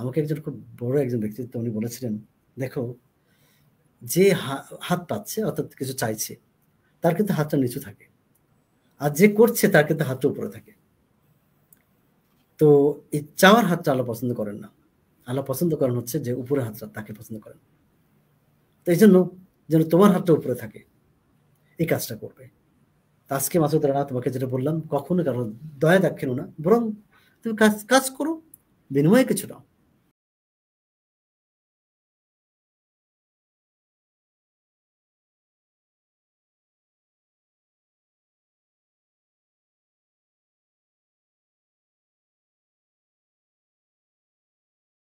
আমাকে একজন খুব বড় একজন ব্যক্তিত্ব উনি বলেছিলেন দেখো যে হাত পাচ্ছে অর্থাৎ কিছু চাইছে তার কিন্তু হাতটা নিচু থাকে আর যে করছে তার কিন্তু হাতটা উপরে থাকে তো এই চাওয়ার হাতটা আলো পছন্দ করেন না আলো পছন্দ করেন হচ্ছে যে উপরে হাতটা তাকে পছন্দ করেন তো এই জন্য যেন তোমার হাতটা উপরে থাকে এই কাজটা করবে আজকে মাসুদ রানা তোমাকে যেটা বললাম কখনো কারো দয়া দেখেন না বরং তুমি কাজ কাজ করো বিনিময়ে কিছু নাও